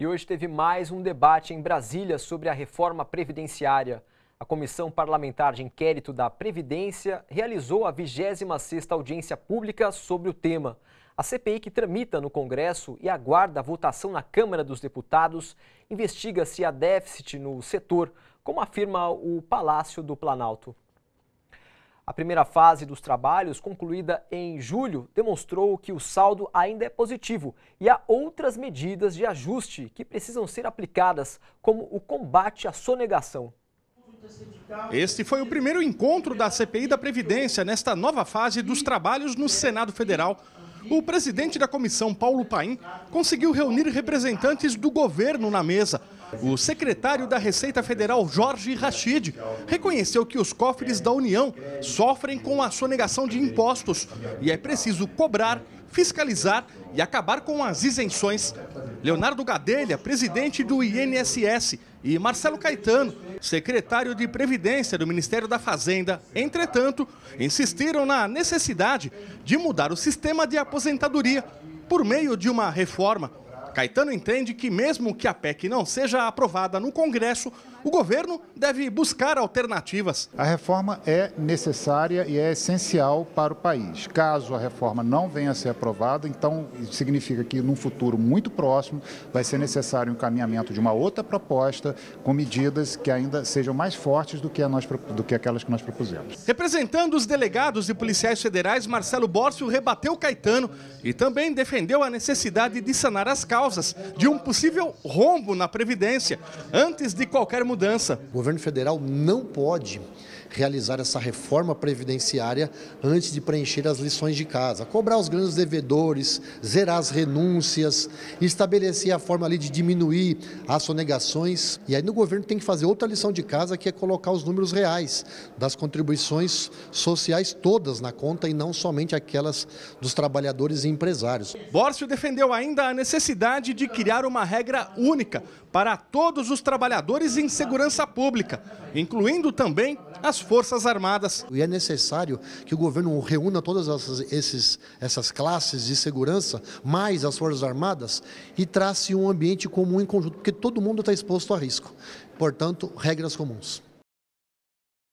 E hoje teve mais um debate em Brasília sobre a reforma previdenciária. A Comissão Parlamentar de Inquérito da Previdência realizou a 26ª audiência pública sobre o tema. A CPI que tramita no Congresso e aguarda a votação na Câmara dos Deputados investiga se há déficit no setor, como afirma o Palácio do Planalto. A primeira fase dos trabalhos, concluída em julho, demonstrou que o saldo ainda é positivo e há outras medidas de ajuste que precisam ser aplicadas, como o combate à sonegação. Este foi o primeiro encontro da CPI da Previdência nesta nova fase dos trabalhos no Senado Federal o presidente da comissão, Paulo Paim, conseguiu reunir representantes do governo na mesa. O secretário da Receita Federal, Jorge Rachid, reconheceu que os cofres da União sofrem com a sonegação de impostos e é preciso cobrar, fiscalizar e acabar com as isenções. Leonardo Gadelha, presidente do INSS, e Marcelo Caetano, secretário de Previdência do Ministério da Fazenda, entretanto, insistiram na necessidade de mudar o sistema de aposentadoria por meio de uma reforma Caetano entende que, mesmo que a PEC não seja aprovada no Congresso, o governo deve buscar alternativas. A reforma é necessária e é essencial para o país. Caso a reforma não venha a ser aprovada, então significa que, num futuro muito próximo, vai ser necessário o encaminhamento de uma outra proposta com medidas que ainda sejam mais fortes do que, nós, do que aquelas que nós propusemos. Representando os delegados e policiais federais, Marcelo Bórcio rebateu Caetano e também defendeu a necessidade de sanar as causas causas de um possível rombo na Previdência antes de qualquer mudança. O governo federal não pode realizar essa reforma previdenciária antes de preencher as lições de casa, cobrar os grandes devedores, zerar as renúncias, estabelecer a forma ali de diminuir as sonegações. E aí no governo tem que fazer outra lição de casa que é colocar os números reais das contribuições sociais todas na conta e não somente aquelas dos trabalhadores e empresários. Bórcio defendeu ainda a necessidade necessidade de criar uma regra única para todos os trabalhadores em segurança pública, incluindo também as Forças Armadas. E é necessário que o governo reúna todas essas, esses, essas classes de segurança, mais as Forças Armadas, e trace um ambiente comum em conjunto, porque todo mundo está exposto a risco. Portanto, regras comuns.